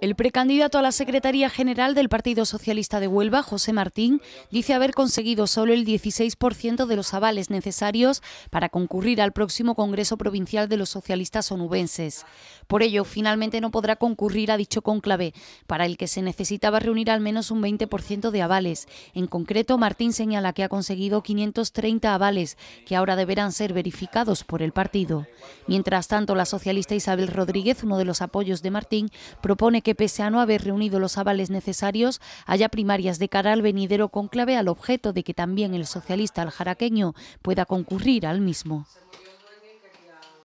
El precandidato a la Secretaría General del Partido Socialista de Huelva, José Martín, dice haber conseguido solo el 16% de los avales necesarios para concurrir al próximo Congreso Provincial de los Socialistas Onubenses. Por ello, finalmente no podrá concurrir a dicho conclave, para el que se necesitaba reunir al menos un 20% de avales. En concreto, Martín señala que ha conseguido 530 avales, que ahora deberán ser verificados por el partido. Mientras tanto, la socialista Isabel Rodríguez, uno de los apoyos de Martín, propone que que pese a no haber reunido los avales necesarios, haya primarias de cara al venidero conclave al objeto de que también el socialista aljaraqueño pueda concurrir al mismo.